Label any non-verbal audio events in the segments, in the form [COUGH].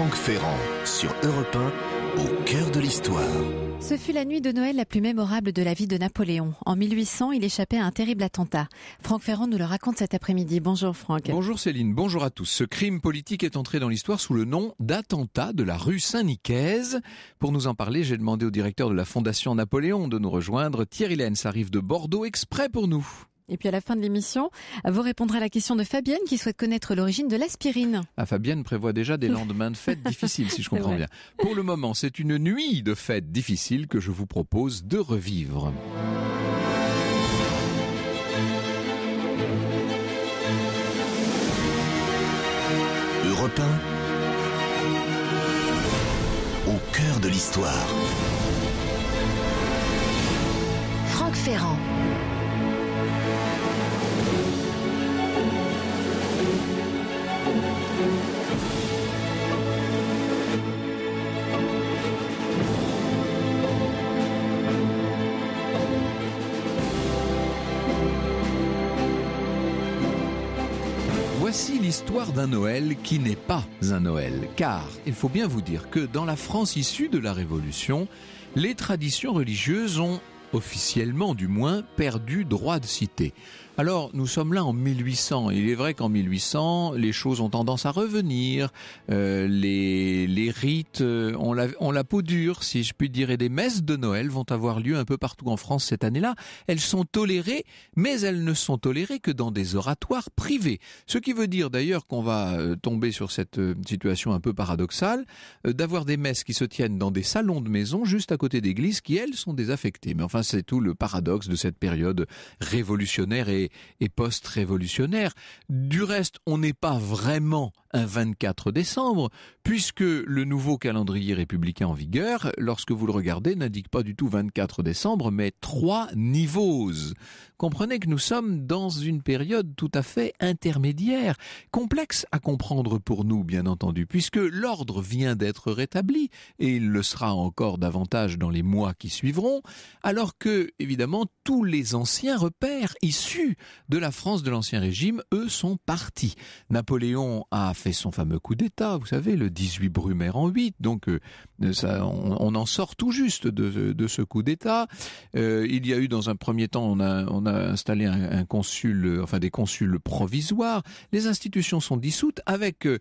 Franck Ferrand sur Europe au cœur de l'histoire. Ce fut la nuit de Noël la plus mémorable de la vie de Napoléon. En 1800, il échappait à un terrible attentat. Franck Ferrand nous le raconte cet après-midi. Bonjour Franck. Bonjour Céline, bonjour à tous. Ce crime politique est entré dans l'histoire sous le nom d'attentat de la rue Saint-Nicaise. Pour nous en parler, j'ai demandé au directeur de la Fondation Napoléon de nous rejoindre. Thierry Lenz arrive de Bordeaux exprès pour nous. Et puis à la fin de l'émission, vous répondrez à la question de Fabienne qui souhaite connaître l'origine de l'aspirine. Ah, Fabienne prévoit déjà des [LAUGHS] lendemains de fêtes difficiles, si je comprends bien. Pour le moment, c'est une nuit de fêtes difficiles que je vous propose de revivre. Europe au cœur de l'histoire. Franck Ferrand. Voici l'histoire d'un Noël qui n'est pas un Noël, car il faut bien vous dire que dans la France issue de la Révolution, les traditions religieuses ont officiellement du moins, perdu droit de cité. Alors, nous sommes là en 1800. Il est vrai qu'en 1800, les choses ont tendance à revenir. Euh, les, les, rites euh, ont, la, la peau dure, si je puis dire, et des messes de Noël vont avoir lieu un peu partout en France cette année-là. Elles sont tolérées, mais elles ne sont tolérées que dans des oratoires privés. Ce qui veut dire d'ailleurs qu'on va euh, tomber sur cette situation un peu paradoxale d'avoir des messes qui se tiennent dans des salons de maison juste à côté d'églises qui, elles, sont désaffectées. Mais enfin, c'est tout le paradoxe de cette période révolutionnaire et post-révolutionnaire. Du reste, on n'est pas vraiment un 24 décembre, puisque le nouveau calendrier républicain en vigueur, lorsque vous le regardez, n'indique pas du tout 24 décembre, mais trois niveaux. Comprenez que nous sommes dans une période tout à fait intermédiaire, complexe à comprendre pour nous, bien entendu, puisque l'ordre vient d'être rétabli, et il le sera encore davantage dans les mois qui suivront, alors que, évidemment, tous les anciens repères issus de la France de l'Ancien Régime, eux, sont partis. Napoléon a fait son fameux coup d'État, vous savez, le 18 Brumaire en 8. Donc euh, on, en sort tout juste de, ce coup d'État. Euh, il y a eu dans un premier temps, on a, installé un consul, enfin des consuls provisoires. Les institutions sont dissoutes avec euh,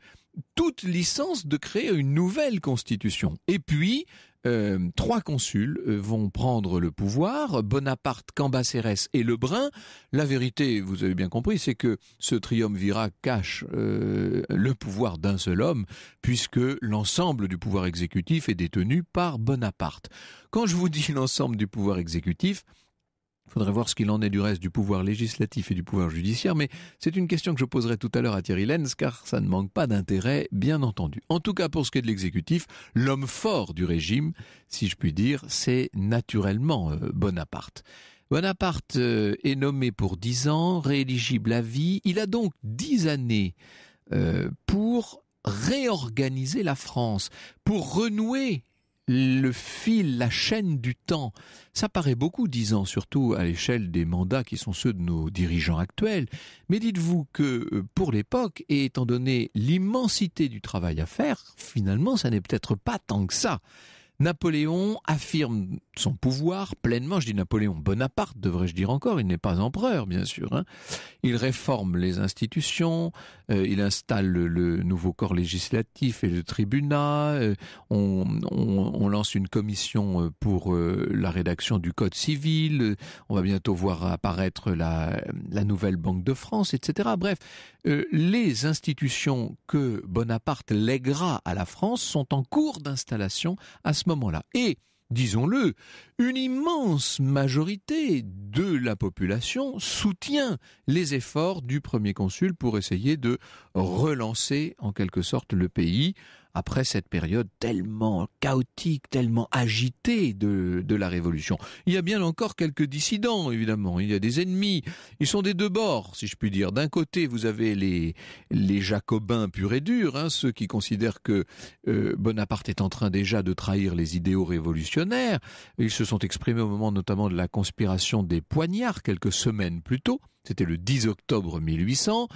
toute licence de créer une nouvelle constitution. Et puis, euh, trois consuls euh, vont prendre le pouvoir, Bonaparte, Cambacérès et Lebrun. La vérité, vous avez bien compris, c'est que ce triumvirat cache euh, le pouvoir d'un seul homme, puisque l'ensemble du pouvoir exécutif est détenu par Bonaparte. Quand je vous dis l'ensemble du pouvoir exécutif, il faudrait voir ce qu'il en est du reste du pouvoir législatif et du pouvoir judiciaire, mais c'est une question que je poserai tout à l'heure à Thierry Lenz, car ça ne manque pas d'intérêt, bien entendu. En tout cas, pour ce qui est de l'exécutif, l'homme fort du régime, si je puis dire, c'est naturellement euh, Bonaparte. Bonaparte euh, est nommé pour dix ans, rééligible à vie. Il a donc dix années euh, pour réorganiser la France, pour renouer le fil, la chaîne du temps. Ça paraît beaucoup, dix surtout à l'échelle des mandats qui sont ceux de nos dirigeants actuels. Mais dites-vous que euh, pour l'époque, et étant donné l'immensité du travail à faire, finalement, ça n'est peut-être pas tant que ça. Napoléon affirme son pouvoir pleinement. Je dis Napoléon Bonaparte, devrais-je dire encore. Il n'est pas empereur, bien sûr. Hein. Il réforme les institutions. Euh, il installe le, nouveau corps législatif et le tribunal. Euh, on, une commission euh, pour euh, la rédaction du Code civil. On va bientôt voir apparaître la, la nouvelle Banque de France, etc. Bref, euh, les institutions que Bonaparte lèguera à la France sont en cours d'installation à ce moment-là. Et disons-le, une immense majorité de la population soutient les efforts du premier consul pour essayer de relancer en quelque sorte le pays après cette période tellement chaotique, tellement agitée de, la Révolution. Il y a bien encore quelques dissidents, évidemment. Il y a des ennemis. Ils sont des deux bords, si je puis dire. D'un côté, vous avez les, jacobins purs et durs, hein, ceux qui considèrent que euh, Bonaparte est en train déjà de trahir les idéaux révolutionnaires. Ils se sont exprimés au moment notamment de la conspiration des poignards, quelques semaines plus tôt. C'était le 10 octobre 1800.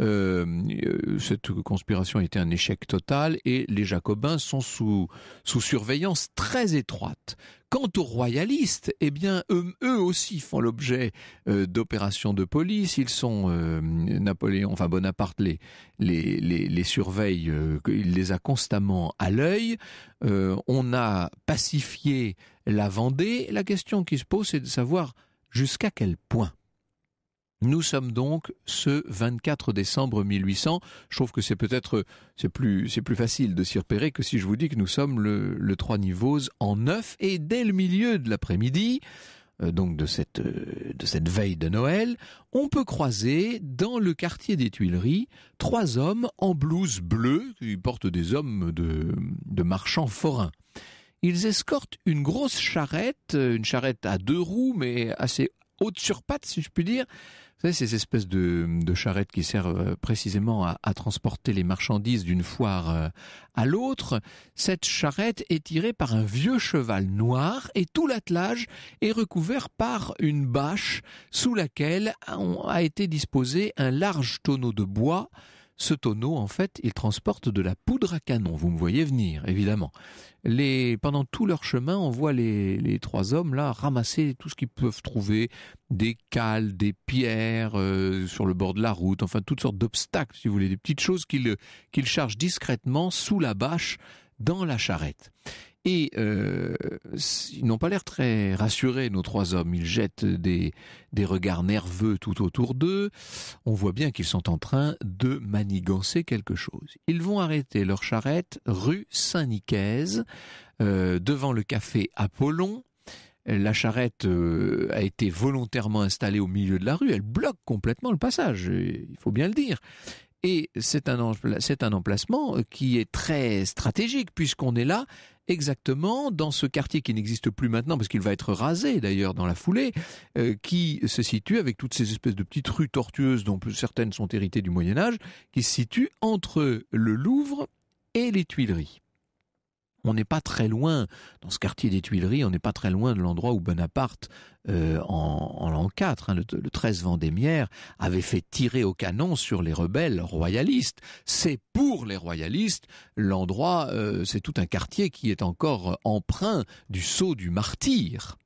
Euh, euh, cette conspiration a été un échec total et les Jacobins sont sous, sous surveillance très étroite. Quant aux royalistes, eh bien, eux, aussi font l'objet euh, d'opérations de police. Ils sont Napoléon, enfin Bonaparte les les, les, surveille, il les a constamment à l'œil. on a pacifié la Vendée. La question qui se pose, c'est de savoir jusqu'à quel point nous sommes donc ce 24 décembre 1800. Je trouve que c'est peut-être c'est plus c'est plus facile de s'y repérer que si je vous dis que nous sommes le, le 3 niveaux en 9 et dès le milieu de l'après-midi euh, donc de cette, euh, de cette veille de Noël, on peut croiser dans le quartier des Tuileries trois hommes en blouse bleue qui portent des hommes de, de marchands forains. Ils escortent une grosse charrette, une charrette à deux roues mais assez haute sur si je puis dire. Vous savez, ces espèces de, charrettes qui servent euh, précisément à transporter les marchandises d'une foire euh, à l'autre. Cette charrette est tirée par un vieux cheval noir et tout l'attelage est recouvert par une bâche sous laquelle a été disposé un large tonneau de bois ce tonneau, en fait, il transporte de la poudre à canon. Vous me voyez venir, évidemment. Les, pendant tout leur chemin, on voit les, trois hommes là ramasser tout ce qu'ils peuvent trouver, des cales, des pierres euh, sur le bord de la route, enfin toutes sortes d'obstacles, si vous voulez, des petites choses qu'ils chargent discrètement sous la bâche dans la charrette. Et euh, ils n'ont pas l'air très rassurés, nos trois hommes. Ils jettent des, des regards nerveux tout autour d'eux. On voit bien qu'ils sont en train de manigancer quelque chose. Ils vont arrêter leur charrette rue Saint-Nicaise, euh, devant le café Apollon, la charrette euh, a été volontairement installée au milieu de la rue, elle bloque complètement le passage, il faut bien le dire. Et c'est un, un, emplacement qui est très stratégique puisqu'on est là exactement dans ce quartier qui n'existe plus maintenant, parce qu'il va être rasé d'ailleurs dans la foulée, euh, qui se situe avec toutes ces espèces de petites rues tortueuses dont certaines sont héritées du Moyen Âge, qui se situe entre le Louvre et les Tuileries on n'est pas très loin, dans ce quartier des Tuileries, on n'est pas très loin de l'endroit où Bonaparte, euh, en, l'an 4, hein, le, 13 Vendémiaire, avait fait tirer au canon sur les rebelles royalistes. C'est pour les royalistes l'endroit, euh, c'est tout un quartier qui est encore empreint du sceau du martyr.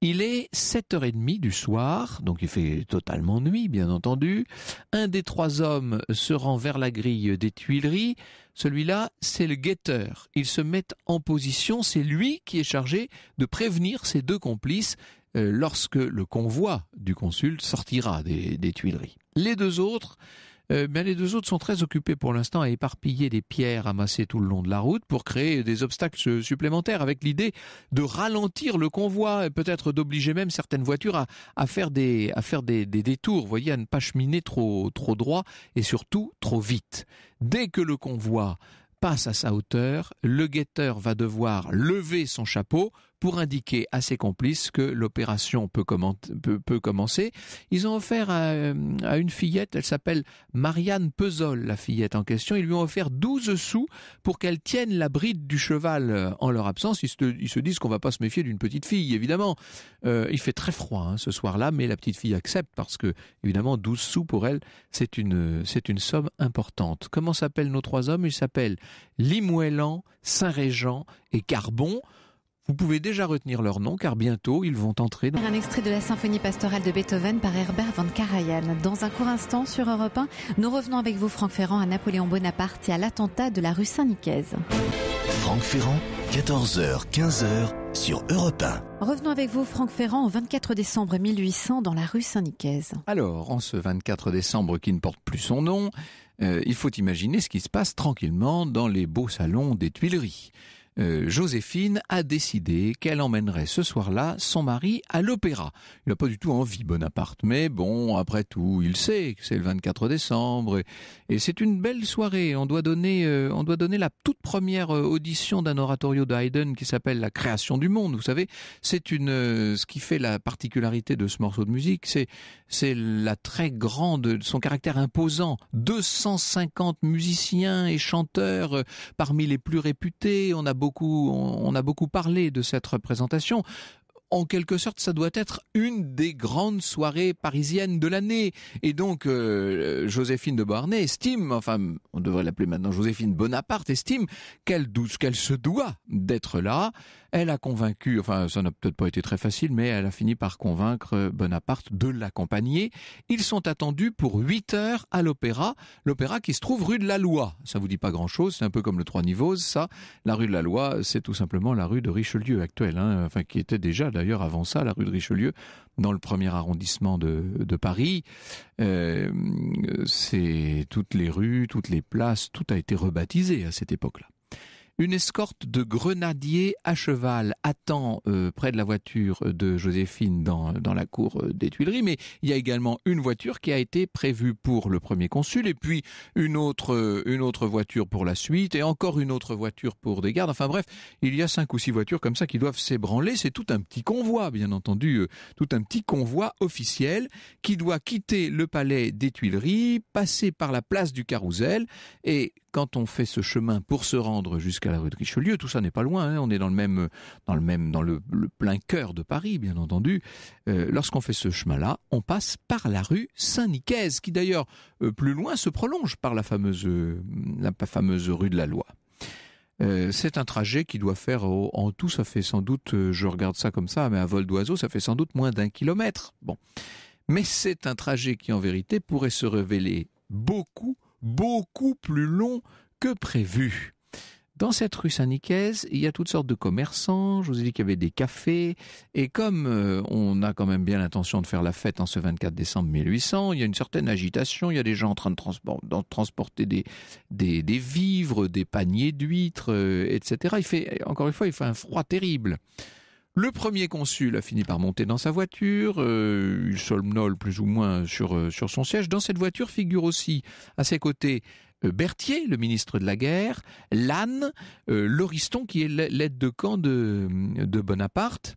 Il est 7h30 du soir, donc il fait totalement nuit, bien entendu. Un des trois hommes se rend vers la grille des Tuileries. Celui-là, c'est le guetteur. Il se met en position. C'est lui qui est chargé de prévenir ses deux complices euh, lorsque le convoi du consul sortira des Tuileries. Les deux autres euh, mais les deux autres sont très occupés pour l'instant à éparpiller des pierres amassées tout le long de la route pour créer des obstacles supplémentaires avec l'idée de ralentir le convoi et peut-être d'obliger même certaines voitures à, faire des détours, voyez, à ne pas cheminer trop trop droit et surtout trop vite. Dès que le convoi passe à sa hauteur, le guetteur va devoir lever son chapeau pour indiquer à ses complices que l'opération peut, commencer. Ils ont offert euh, à, une fillette, elle s'appelle Marianne Pezol, la fillette en question, ils lui ont offert 12 sous pour qu'elle tienne la bride du cheval euh, en leur absence. Ils se, disent qu'on va pas se méfier d'une petite fille, évidemment. Euh, il fait très froid hein, ce soir-là, mais la petite fille accepte parce que, évidemment, 12 sous pour elle, c'est une, somme importante. Comment s'appellent nos trois hommes Ils s'appellent Limouelan, Saint-Régent et Carbon. Vous pouvez déjà retenir leur nom car bientôt ils vont entrer dans... Un extrait de la symphonie pastorale de Beethoven par Herbert van Karajan. Dans un court instant sur Europe 1, nous revenons avec vous Franck Ferrand à Napoléon Bonaparte et à l'attentat de la rue Saint-Nicaise. Franck Ferrand, 14h, 15h sur Europe 1. Revenons avec vous, Franck Ferrand, au 24 décembre 1800 dans la rue Saint-Nicaise. Alors, en ce 24 décembre qui ne porte plus son nom, euh, il faut imaginer ce qui se passe tranquillement dans les beaux salons des Tuileries. Euh, Joséphine a décidé qu'elle emmènerait ce soir-là son mari à l'opéra. Il n'a pas du tout envie Bonaparte, mais bon, après tout, il sait que c'est le 24 décembre et, c'est une belle soirée. On doit donner, euh, on doit donner la toute première euh, audition d'un oratorio de Haydn qui s'appelle La création du monde. Vous savez, c'est une, ce qui fait la particularité de ce morceau de musique, c'est, c'est la très grande, son caractère imposant. 250 musiciens et chanteurs parmi les plus réputés. On a beaucoup, on, a beaucoup parlé de cette représentation en quelque sorte, ça doit être une des grandes soirées parisiennes de l'année. Et donc, euh, Joséphine de Beauharnais estime, enfin, on devrait l'appeler maintenant Joséphine Bonaparte, estime qu'elle se doit d'être là elle a convaincu, enfin ça n'a peut-être pas été très facile, mais elle a fini par convaincre Bonaparte de l'accompagner. Ils sont attendus pour 8 heures à l'opéra, l'opéra qui se trouve rue de la Loi. Ça vous dit pas grand-chose, c'est un peu comme le Trois Niveaux, ça. La rue de la Loi, c'est tout simplement la rue de Richelieu actuelle, hein, enfin qui était déjà d'ailleurs avant ça la rue de Richelieu dans le premier arrondissement de, de Paris. Euh, c'est toutes les rues, toutes les places, tout a été rebaptisé à cette époque-là. Une escorte de grenadiers à cheval attend euh, près de la voiture de Joséphine dans, la cour euh, des Tuileries, mais il y a également une voiture qui a été prévue pour le premier consul, et puis une autre, euh, une autre voiture pour la suite, et encore une autre voiture pour des gardes. Enfin bref, il y a cinq ou six voitures comme ça qui doivent s'ébranler. C'est tout un petit convoi, bien entendu, tout un petit convoi officiel qui doit quitter le palais des Tuileries, passer par la place du Carrousel, et quand on fait ce chemin pour se rendre jusqu'à la rue de Richelieu, tout ça n'est pas loin, hein, on est dans le même, dans le même, dans le, plein cœur de Paris, bien entendu. Euh, lorsqu'on fait ce chemin-là, on passe par la rue Saint-Nicaise, qui d'ailleurs euh, plus loin se prolonge par la fameuse, la fameuse rue de la Loi. Euh, c'est un trajet qui doit faire en tout, ça fait sans doute, je regarde ça comme ça, mais à vol d'oiseau, ça fait sans doute moins d'un kilomètre. Bon, mais c'est un trajet qui en vérité pourrait se révéler beaucoup beaucoup plus long que prévu. Dans cette rue saint il y a toutes sortes de commerçants. Je vous ai dit qu'il y avait des cafés. Et comme euh, on a quand même bien l'intention de faire la fête en ce 24 décembre 1800, il y a une certaine agitation. Il y a des gens en train de, transporter des, vivres, des paniers d'huîtres, euh, etc. Il fait, encore une fois, il fait un froid terrible. Le premier consul a fini par monter dans sa voiture, euh, il somnole plus ou moins euh, sur, son siège. Dans cette voiture figure aussi à ses côtés euh, Berthier, le ministre de la Guerre, Lannes, Loriston qui est l'aide de camp de Bonaparte,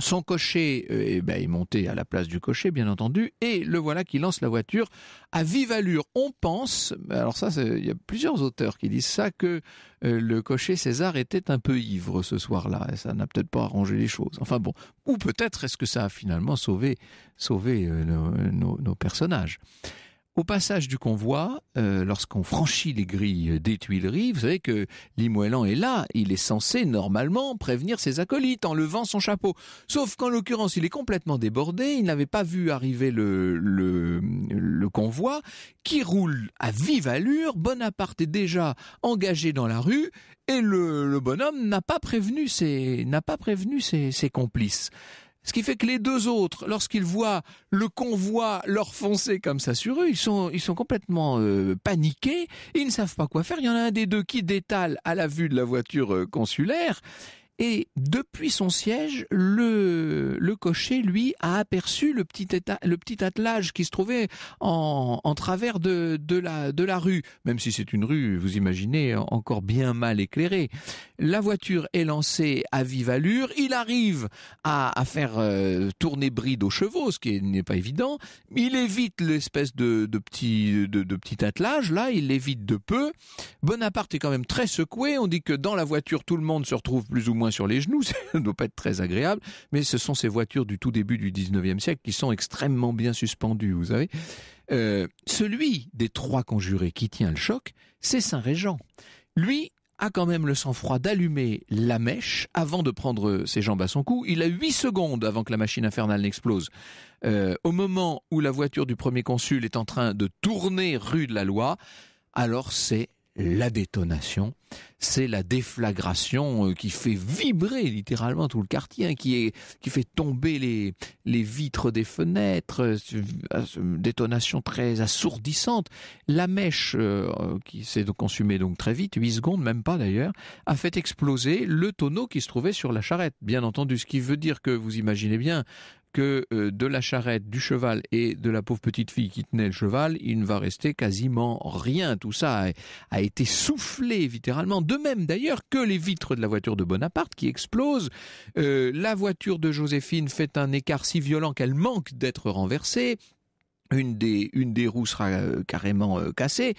son cocher euh, eh ben, est monté à la place du cocher, bien entendu, et le voilà qui lance la voiture à vive allure. On pense, alors ça, il y a plusieurs auteurs qui disent ça, que euh, le cocher César était un peu ivre ce soir-là, et ça n'a peut-être pas arrangé les choses. Enfin bon, ou peut-être est-ce que ça a finalement sauvé, sauvé euh, nos personnages. Au passage du convoi, euh, lorsqu'on franchit les grilles des Tuileries, vous savez que Limoelan est là, il est censé normalement prévenir ses acolytes en levant son chapeau. Sauf qu'en l'occurrence, il est complètement débordé, il n'avait pas vu arriver le, convoi qui roule à vive allure, Bonaparte est déjà engagé dans la rue et le, bonhomme n'a pas prévenu ses complices. Ce qui fait que les deux autres, lorsqu'ils voient le convoi leur foncer comme ça sur eux, ils sont, ils sont complètement euh, paniqués, ils ne savent pas quoi faire. Il y en a un des deux qui détale à la vue de la voiture euh, consulaire et depuis son siège, le, le cocher, lui, a aperçu le petit, état, le petit attelage qui se trouvait en, en travers de, de, la, de la rue, même si c'est une rue, vous imaginez, encore bien mal éclairée. La voiture est lancée à vive allure, il arrive à, à faire euh, tourner bride aux chevaux, ce qui n'est pas évident, il évite l'espèce de, de, petit, de, de petit attelage, là, il l'évite de peu. Bonaparte est quand même très secoué, on dit que dans la voiture, tout le monde se retrouve plus ou moins sur les genoux, [LAUGHS] ça ne doit pas être très agréable, mais ce sont ces voitures du tout début du 19e siècle qui sont extrêmement bien suspendues, vous savez. Euh, celui des trois conjurés qui tient le choc, c'est Saint-Régent. Lui a quand même le sang-froid d'allumer la mèche avant de prendre ses jambes à son cou. Il a 8 secondes avant que la machine infernale n'explose. Euh, au moment où la voiture du premier consul est en train de tourner rue de la Loi, alors c'est la détonation, c'est la déflagration euh, qui fait vibrer littéralement tout le quartier, hein, qui, fait tomber les, vitres des fenêtres, euh, euh, détonation très assourdissante. La mèche, qui s'est consumée donc très vite, 8 secondes, même pas d'ailleurs, a fait exploser le tonneau qui se trouvait sur la charrette, bien entendu, ce qui veut dire que, vous imaginez bien, que euh, de la charrette, du cheval et de la pauvre petite fille qui tenait le cheval, il ne va rester quasiment rien. Tout ça a, été soufflé littéralement. De même d'ailleurs que les vitres de la voiture de Bonaparte qui explosent. Euh, la voiture de Joséphine fait un écart si violent qu'elle manque d'être renversée une des, une des roues sera euh, carrément euh, cassée.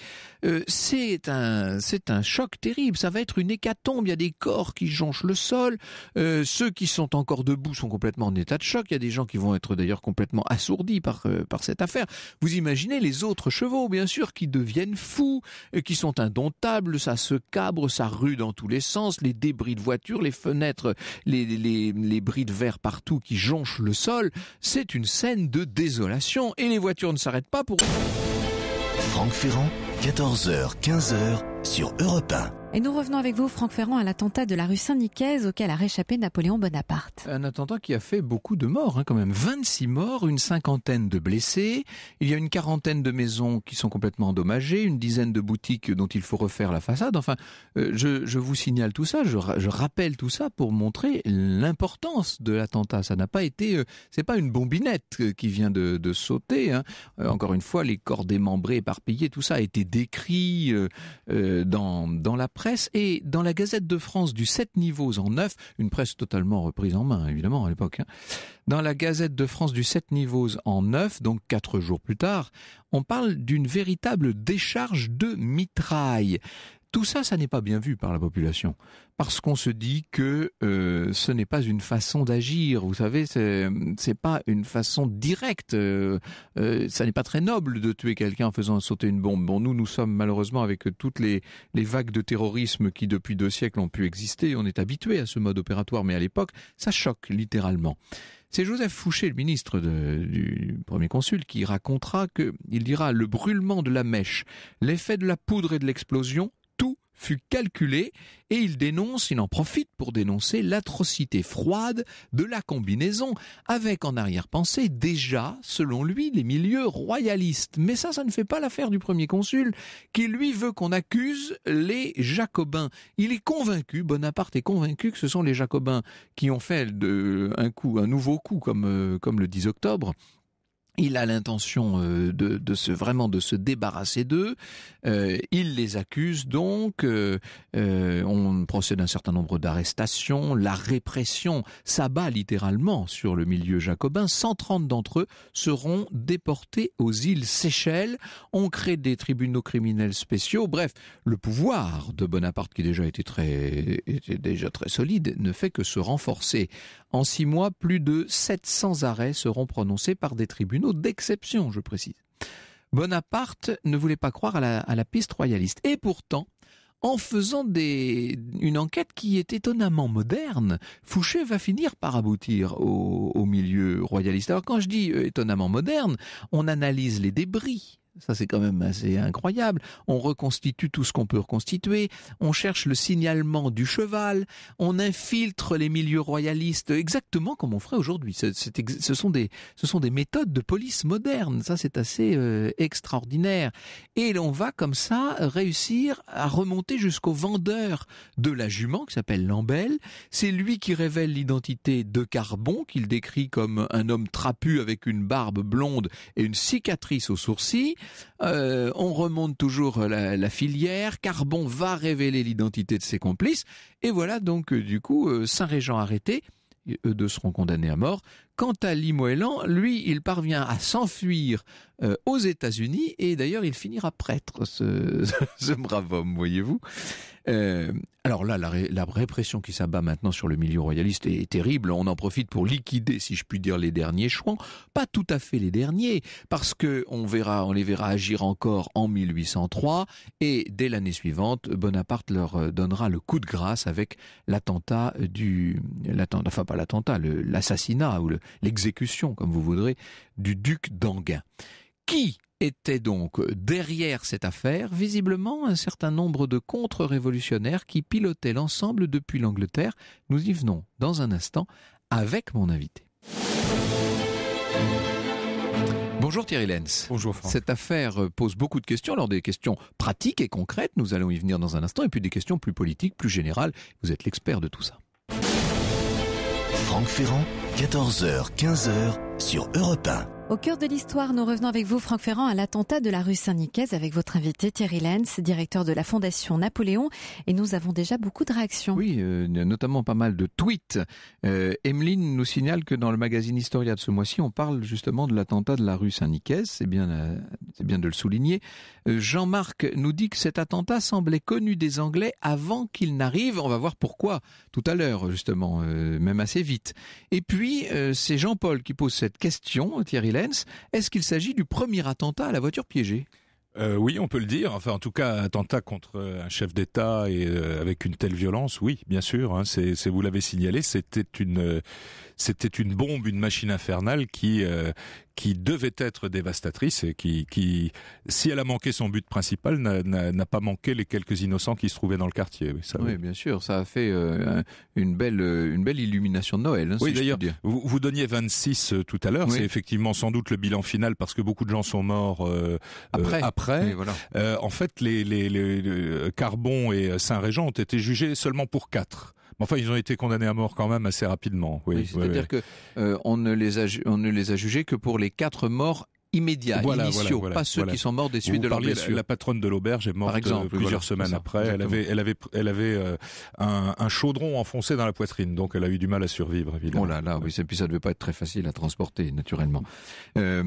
Euh, c'est un, c'est un choc terrible. Ça va être une hécatombe. Il y a des corps qui jonchent le sol. ceux qui sont encore debout sont complètement en état de choc. Il y a des gens qui vont être d'ailleurs complètement assourdis par, par cette affaire. Vous imaginez les autres chevaux, bien sûr, qui deviennent fous, qui sont indomptables. Ça se cabre, ça rue dans tous les sens. Les débris de voitures, les fenêtres, les, les, les bris de verre partout qui jonchent le sol. C'est une scène de désolation. Et les voitures ne s'arrête pas pour... Franck Ferrand, 14h, 15h sur Europe 1. Et nous revenons avec vous, Franck Ferrand, à l'attentat de la rue Saint-Nicaise auquel a réchappé Napoléon Bonaparte. Un attentat qui a fait beaucoup de morts, hein, quand même. 26 morts, une cinquantaine de blessés. Il y a une quarantaine de maisons qui sont complètement endommagées, une dizaine de boutiques dont il faut refaire la façade. Enfin, euh, je, vous signale tout ça, je, rappelle tout ça pour montrer l'importance de l'attentat. Ça n'a pas été, euh, c'est pas une bombinette euh, qui vient de, sauter. Hein. encore une fois, les corps démembrés, éparpillés, tout ça a été décrit dans, dans la et dans la Gazette de France du 7 niveaux en 9, une presse totalement reprise en main évidemment à l'époque, hein, dans la Gazette de France du 7 niveaux en 9, donc quatre jours plus tard, on parle d'une véritable décharge de mitraille. Tout ça, ça n'est pas bien vu par la population, parce qu'on se dit que euh, ce n'est pas une façon d'agir. Vous savez, c'est pas une façon directe. Euh, euh, ça n'est pas très noble de tuer quelqu'un en faisant sauter une bombe. Bon, nous, nous sommes malheureusement avec toutes les, vagues de terrorisme qui depuis deux siècles ont pu exister. On est habitué à ce mode opératoire, mais à l'époque, ça choque littéralement. C'est Joseph Fouché, le ministre du Premier Consul, qui racontera que, il dira, le brûlement de la mèche, l'effet de la poudre et de l'explosion fut calculé et il dénonce, il en profite pour dénoncer l'atrocité froide de la combinaison, avec en arrière-pensée déjà, selon lui, les milieux royalistes. Mais ça, ça ne fait pas l'affaire du premier consul, qui lui veut qu'on accuse les jacobins. Il est convaincu, Bonaparte est convaincu que ce sont les jacobins qui ont fait de, un coup, un nouveau coup, comme, euh, comme le 10 octobre, il a l'intention euh, de, se vraiment de se débarrasser d'eux. Euh, il les accuse donc. Euh, on procède à un certain nombre d'arrestations. La répression s'abat littéralement sur le milieu jacobin. 130 d'entre eux seront déportés aux îles Seychelles. On crée des tribunaux criminels spéciaux. Bref, le pouvoir de Bonaparte, qui déjà était déjà très solide, ne fait que se renforcer. En six mois, plus de 700 arrêts seront prononcés par des tribunaux d'exception, je précise. Bonaparte ne voulait pas croire à la, piste royaliste. Et pourtant, en faisant des, une enquête qui est étonnamment moderne, Fouché va finir par aboutir au milieu royaliste. Alors quand je dis euh, étonnamment moderne, on analyse les débris, ça, c'est quand même assez incroyable. On reconstitue tout ce qu'on peut reconstituer. On cherche le signalement du cheval. On infiltre les milieux royalistes exactement comme on ferait aujourd'hui. Ce, sont des, méthodes de police moderne. Ça, c'est assez euh, extraordinaire. Et on va comme ça réussir à remonter jusqu'au vendeur de la jument qui s'appelle Lambelle C'est lui qui révèle l'identité de Carbon qu'il décrit comme un homme trapu avec une barbe blonde et une cicatrice au sourcil. Euh, on remonte toujours la, filière. Carbon va révéler l'identité de ses complices. Et voilà donc euh, du coup euh, Saint-Régent arrêté. eux deux seront condamnés à mort. Quant à Limoelan, lui, il parvient à s'enfuir euh, aux États-Unis et d'ailleurs, il finira prêtre, ce, [LAUGHS] brave homme, voyez-vous. Euh, alors là, la, répression qui s'abat maintenant sur le milieu royaliste est, terrible. On en profite pour liquider, si je puis dire, les derniers chouans. Pas tout à fait les derniers, parce que on verra, on les verra agir encore en 1803 et dès l'année suivante, Bonaparte leur euh, donnera le coup de grâce avec l'attentat du, l'attentat, enfin pas l'attentat, l'assassinat ou le, l'exécution, comme vous voudrez, du duc d'Anguin. Qui était donc derrière cette affaire visiblement un certain nombre de contre-révolutionnaires qui pilotaient l'ensemble depuis l'Angleterre. Nous y venons dans un instant avec mon invité. Bonjour Thierry Lenz. Bonjour Franck. Cette affaire pose beaucoup de questions, alors des questions pratiques et concrètes, nous allons y venir dans un instant, et puis des questions plus politiques, plus générales. Vous êtes l'expert de tout ça. Franck Ferrand, 14h-15h sur Europe 1. Au cœur de l'histoire, nous revenons avec vous, Franck Ferrand, à l'attentat de la rue Saint-Nicaise avec votre invité Thierry Lenz, directeur de la Fondation Napoléon. Et nous avons déjà beaucoup de réactions. Oui, euh, notamment pas mal de tweets. Euh, Emeline nous signale que dans le magazine Historia de ce mois-ci, on parle justement de l'attentat de la rue Saint-Nicaise. C'est bien, euh, c'est bien de le souligner. Jean-Marc nous dit que cet attentat semblait connu des Anglais avant qu'il n'arrive. On va voir pourquoi tout à l'heure, justement, même assez vite. Et puis, c'est Jean-Paul qui pose cette question, Thierry Lenz est-ce qu'il s'agit du premier attentat à la voiture piégée euh, oui, on peut le dire. Enfin, en tout cas, attentat contre un chef d'État et euh, avec une telle violence, oui, bien sûr. Hein. c'est, vous l'avez signalé, c'était une, c'était une bombe, une machine infernale qui euh, qui devait être dévastatrice et qui, si elle a manqué son but principal, n'a pas manqué les quelques innocents qui se trouvaient dans le quartier. Oui, bien sûr, ça a fait euh, une belle euh, une belle illumination de Noël. Hein, oui, vous, vous, donniez 26 tout à l'heure, c'est effectivement sans doute le bilan final parce que beaucoup de gens sont morts après. en fait, les, Carbon et Saint-Régent ont été jugés seulement pour quatre. Enfin, ils ont été condamnés à mort quand même assez rapidement. Oui, c'est-à-dire qu'on euh, ne les a on ne les a jugés que pour les quatre morts immédiats, initiaux, pas ceux qui sont morts des suites de leur La, patronne de l'auberge est morte plusieurs semaines après. Elle avait, euh, un, chaudron enfoncé dans la poitrine, donc elle a eu du mal à survivre, évidemment. Oh là là, oui, et puis ça devait pas être très facile à transporter, naturellement. Euh,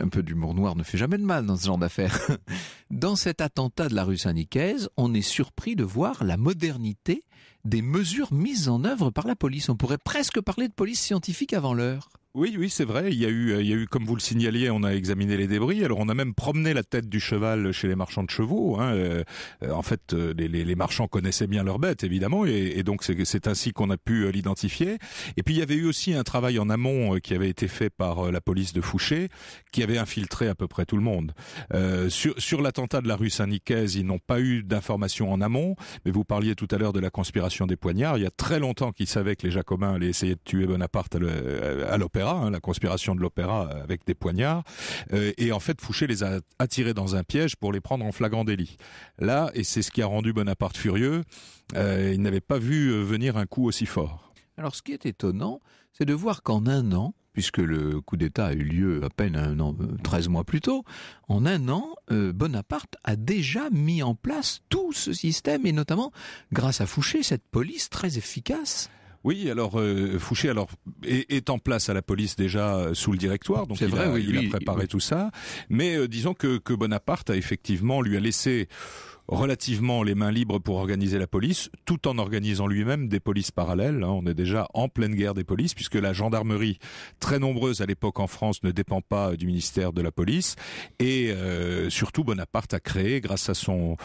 un peu d'humour noir ne fait jamais de mal dans ce genre d'affaires. [LAUGHS] Dans cet attentat de la rue Saint-Nicaise, on est surpris de voir la modernité des mesures mises en œuvre par la police. On pourrait presque parler de police scientifique avant l'heure. Oui, oui, c'est vrai. Il y, a eu, euh, il eu, comme vous le signaliez, on a examiné les débris. Alors, on a même promené la tête du cheval chez les marchands de chevaux. Hein, euh, euh, en fait, les, marchands connaissaient bien leur bête, évidemment, et, donc c'est ainsi qu'on a pu l'identifier. Et puis, il y avait eu aussi un travail en amont qui avait été fait par la police de Fouché, qui avait infiltré à peu près tout le monde. sur, sur l'attentat de la rue Saint-Nicaise, ils n'ont pas eu d'informations en amont. Mais vous parliez tout à l'heure de la conspiration des poignards. Il y a très longtemps qu'ils savaient que les Jacobins allaient essayer de tuer Bonaparte à l'opéra Hein, la conspiration de l'opéra euh, avec des poignards. Euh, et en fait, Fouché les a attirés dans un piège pour les prendre en flagrant délit. Là, et c'est ce qui a rendu Bonaparte furieux, euh, il n'avait pas vu venir un coup aussi fort. Alors ce qui est étonnant, c'est de voir qu'en un an, puisque le coup d'État a eu lieu à peine un 13 mois plus tôt, en un an, Bonaparte a déjà mis en place tout ce système, et notamment, grâce à Fouché, cette police très efficace. Oui, alors euh, Fouché alors est, en place à la police déjà euh, sous le directoire, donc il, vrai, oui, il a préparé tout ça. Mais euh, disons que, que Bonaparte a effectivement lui a laissé relativement les mains libres pour organiser la police, tout en organisant lui-même des polices parallèles. Hein. On est déjà en pleine guerre des polices, puisque la gendarmerie, très nombreuse à l'époque en France, ne dépend pas euh, du ministère de la police. Et euh, surtout, Bonaparte a créé, grâce à son,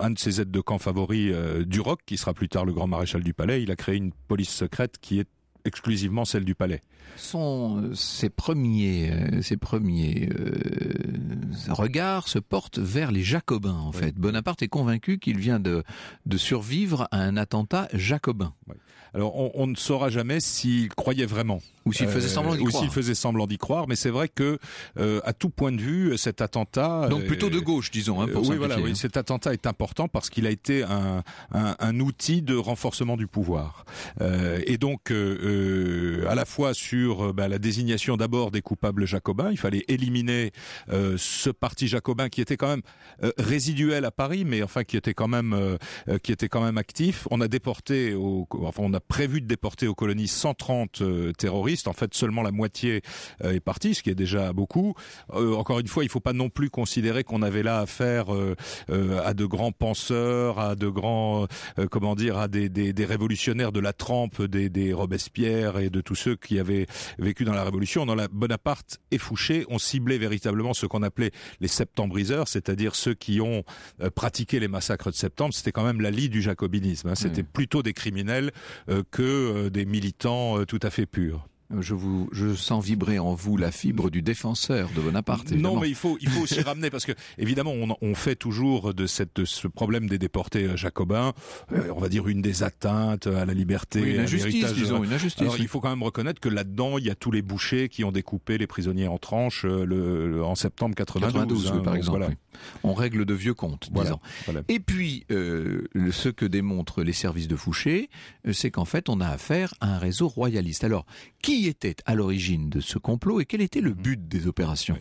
un de ses aides de camp favoris, euh, Duroc, qui sera plus tard le grand maréchal du palais, il a créé une police secrète qui est exclusivement celle du palais. Son, ses euh, premiers, ses euh, premiers euh, regards se portent vers les Jacobins en fait. Bonaparte est convaincu qu'il vient de, de survivre à un attentat jacobin. Alors on, ne saura jamais s'il croyait vraiment. Ou s'il faisait semblant d'y croire. Ou s'il faisait semblant d'y croire, mais c'est vrai que à tout point de vue, cet attentat. Donc plutôt de gauche, disons. Hein, oui, voilà. Hein. cet attentat est important parce qu'il a été un, outil de renforcement du pouvoir. et donc euh, à la fois sur euh, bah, la désignation d'abord des coupables jacobins. Il fallait éliminer euh, ce parti jacobin qui était quand même résiduel à Paris, mais enfin qui était quand même qui était quand même actif. On a déporté, enfin on a prévu de déporter aux colonies 130 terroristes. En fait, seulement la moitié est partie, ce qui est déjà beaucoup. encore une fois, il ne faut pas non plus considérer qu'on avait là affaire à de grands penseurs, à de grands comment dire, à des, révolutionnaires de la trempe des, des Robespierre et de tous ceux qui avaient vécu dans la Révolution, dans la Bonaparte et Fouché, ont ciblé véritablement ce qu'on appelait les septembriseurs, c'est-à-dire ceux qui ont euh, pratiqué les massacres de septembre. C'était quand même la lie du jacobinisme. Hein. C'était hmm. plutôt des criminels euh, que euh, des militants tout à fait purs je, vous, je sens vibrer en vous la fibre du défenseur de Bonaparte. Non, mais il faut, il faut aussi [LAUGHS] ramener, parce que évidemment, on, on fait toujours de, cette, ce problème des déportés euh, jacobins, euh, on va dire une des atteintes à la liberté, oui, une injustice, disons, une injustice. Alors, il faut quand même reconnaître que là-dedans, il y a tous les bouchers qui ont découpé les prisonniers en tranches euh, le, en septembre 92, 92 par hein, exemple. On règle de vieux comptes, disons. Et puis, euh, ce que démontrent les services de Fouché, euh, c'est qu'en fait, on a affaire à un réseau royaliste. Alors, qui était à l'origine de ce complot et quel était le mhm. but des opérations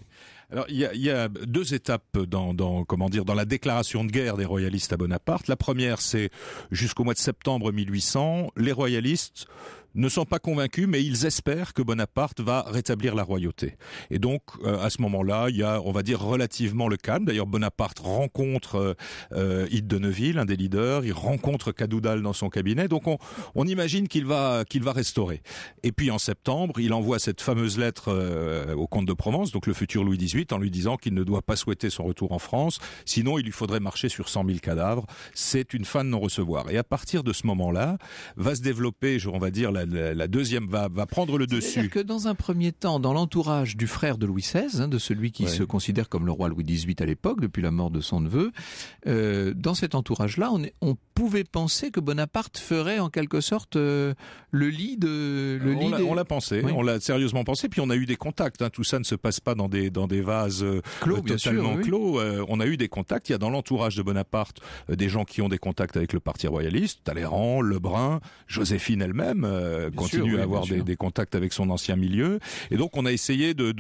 Alors il y a, deux étapes dans, comment dire dans la déclaration de guerre des royalistes à Bonaparte. La première, c'est jusqu'au mois de septembre 1800, les royalistes ne sont pas convaincus, mais ils espèrent que Bonaparte va rétablir la royauté. Et donc, euh, à ce moment-là, il y a, on va dire, relativement le calme. D'ailleurs, Bonaparte rencontre euh, euh Yves de Neuville, un des leaders, il rencontre Cadoudal dans son cabinet, donc on, imagine qu'il va, qu'il va restaurer. Et puis, en septembre, il envoie cette fameuse lettre euh, au comte de Provence, donc le futur Louis XVIII, en lui disant qu'il ne doit pas souhaiter son retour en France, sinon il lui faudrait marcher sur 100 000 cadavres. C'est une fin de non-recevoir. Et à partir de ce moment-là, va se développer, on va dire, la la, deuxième va, prendre le dessus. cest que dans un premier temps, dans l'entourage du frère de Louis XVI, hein, de celui qui se considère comme le roi Louis XVIII à l'époque, depuis la mort de son neveu, euh, dans cet entourage-là, on, on pouvait penser que Bonaparte ferait en quelque sorte euh, le lit de. on l'a pensé, on l'a sérieusement pensé, puis on a eu des contacts. Hein. tout ça ne se passe pas dans des dans des vases euh, clos, totalement clos. on a eu des contacts. Il y a dans l'entourage de Bonaparte des gens qui ont des contacts avec le Parti royaliste, Talleyrand, Lebrun, Joséphine elle-même. Euh, continue à avoir des, contacts avec son ancien milieu. Et donc on a essayé de,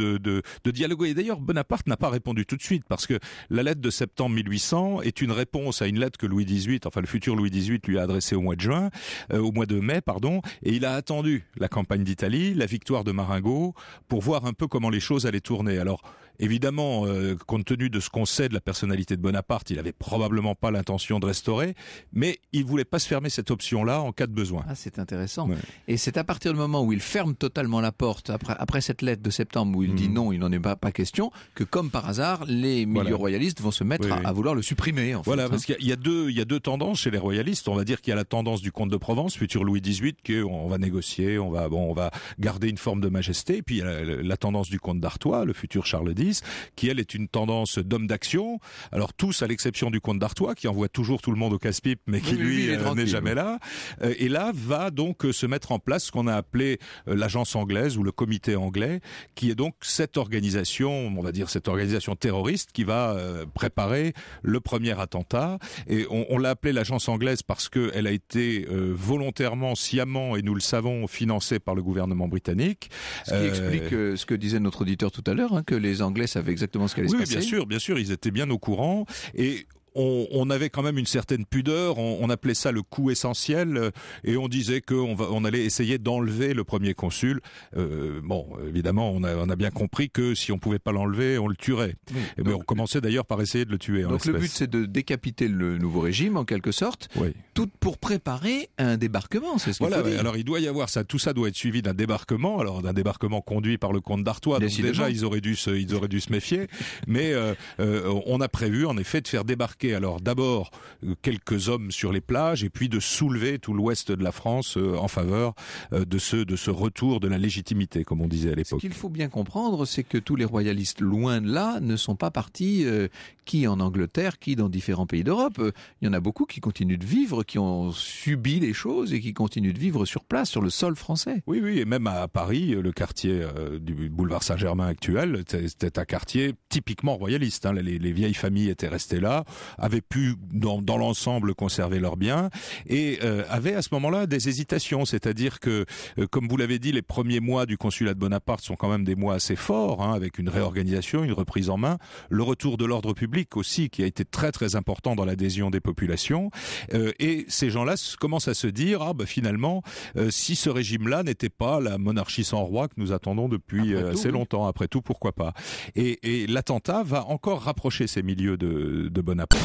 dialoguer. d'ailleurs Bonaparte n'a pas répondu tout de suite parce que la lettre de septembre 1800 est une réponse à une lettre que Louis XVIII, enfin le futur Louis XVIII, lui a adressée au mois de juin, euh, au mois de mai, pardon. Et il a attendu la campagne d'Italie, la victoire de Marengo, pour voir un peu comment les choses allaient tourner. Alors Évidemment, euh, compte tenu de ce qu'on sait de la personnalité de Bonaparte, il n'avait probablement pas l'intention de restaurer, mais il voulait pas se fermer cette option-là en cas de besoin. Ah, c'est intéressant. Et c'est à partir du moment où il ferme totalement la porte, après, cette lettre de septembre où il dit hmm. non, il n'en est pas, question, que comme par hasard, les milieux royalistes vont se mettre à, vouloir le supprimer. voilà, parce hein. qu'il y, a deux, il y a deux tendances chez les royalistes. On va dire qu'il y a la tendance du comte de Provence, futur Louis XVIII, qu'on va négocier, on va, bon, on va garder une forme de majesté. puis il y a la, tendance du comte d'Artois, le futur Charles X, qui elle est une tendance d'homme d'action. Alors tous, à l'exception du comte d'Artois, qui envoie toujours tout le monde au casse-pipe, mais qui lui, euh, n'est jamais là. Euh, et là va donc euh, se mettre en place ce qu'on a appelé l'agence anglaise ou le comité anglais, qui est donc cette organisation, on va dire cette organisation terroriste, qui va préparer le premier attentat. Et on, l'a appelé l'agence anglaise parce qu'elle a été volontairement, sciemment, et nous le savons, financée par le gouvernement britannique. Ce qui explique ce que disait notre auditeur tout à l'heure, hein, que les anglais savaient exactement ce qu'allait espérait. Oui, bien sûr, bien sûr, ils étaient bien au courant. Et on, avait quand même une certaine pudeur, on, appelait ça le coup essentiel, euh, et on disait qu'on on allait essayer d'enlever le premier consul. Euh, bon, évidemment, on a, bien compris que si on pouvait pas l'enlever, on le tuerait. et on commençait d'ailleurs par essayer de le tuer. Donc le but, c'est de décapiter le nouveau régime, en quelque sorte, tout pour préparer un débarquement, c'est ce qu'il faut dire. Alors il doit y avoir ça, tout ça doit être suivi d'un débarquement, alors d'un débarquement conduit par le comte d'Artois, donc déjà ils auraient dû se, ils auraient dû se méfier, mais euh, on a prévu en effet de faire débarquer alors d'abord euh, quelques hommes sur les plages et puis de soulever tout l'ouest de la France euh, en faveur euh, de ce, de ce retour de la légitimité, comme on disait à l'époque. Ce qu'il faut bien comprendre, c'est que tous les royalistes loin de là ne sont pas partis qui en Angleterre, qui dans différents pays d'Europe. Il y en a beaucoup qui continuent de vivre, qui ont subi les choses et qui continuent de vivre sur place, sur le sol français. Oui, oui, et même à Paris, le quartier du boulevard Saint-Germain actuel, c'était un quartier typiquement royaliste. Hein. les, vieilles familles étaient restées là avaient pu, dans, dans l'ensemble, conserver leurs biens et euh, avaient à ce moment-là des hésitations. C'est-à-dire que, euh, comme vous l'avez dit, les premiers mois du consulat de Bonaparte sont quand même des mois assez forts, hein, avec une réorganisation, une reprise en main, le retour de l'ordre public aussi, qui a été très très important dans l'adhésion des populations. Euh, et ces gens-là commencent à se dire, ah bah, finalement, euh, si ce régime-là n'était pas la monarchie sans roi que nous attendons depuis assez longtemps, après tout, pourquoi pas Et, et l'attentat va encore rapprocher ces milieux de, de Bonaparte.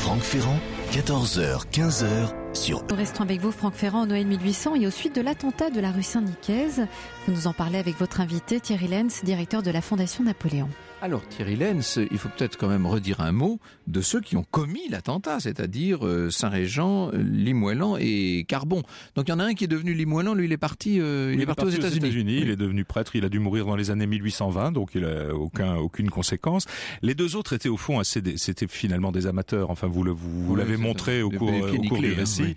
Franck Ferrand, 14h, 15h sur. Nous restons avec vous, Franck Ferrand, Noël 1800 et au suite de l'attentat de la rue Saint-Nicaise. Vous nous en parlez avec votre invité Thierry Lenz, directeur de la Fondation Napoléon. Alors Thierry Lenz, il faut peut-être quand même redire un mot de ceux qui ont commis l'attentat, c'est-à-dire euh, saint réjean Limouelan et Carbon. Donc il y en a un qui est devenu Limouelan, lui il est parti, euh, il, est parti, aux États-Unis. Il est devenu prêtre, il a dû mourir dans les années 1820, donc il a aucun aucune conséquence. Les deux autres étaient au fond assez, c'était finalement des amateurs. Enfin vous vous, l'avez montré au cours, euh, au cours du hein, récit.